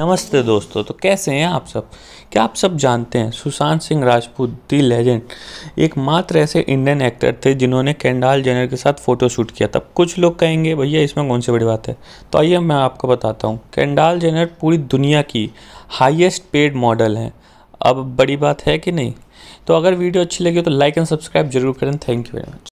नमस्ते दोस्तों तो कैसे हैं आप सब क्या आप सब जानते हैं सुशांत सिंह राजपूत दी लेजेंड एक मात्र ऐसे इंडियन एक्टर थे जिन्होंने कैंडाल जेनर के साथ फ़ोटो शूट किया था कुछ लोग कहेंगे भैया इसमें कौन सी बड़ी बात है तो आइए मैं आपको बताता हूँ कैंडाल जेनर पूरी दुनिया की हाइएस्ट पेड मॉडल हैं अब बड़ी बात है कि नहीं तो अगर वीडियो अच्छी लगी तो लाइक एंड सब्सक्राइब जरूर करें थैंक यू वेरी मच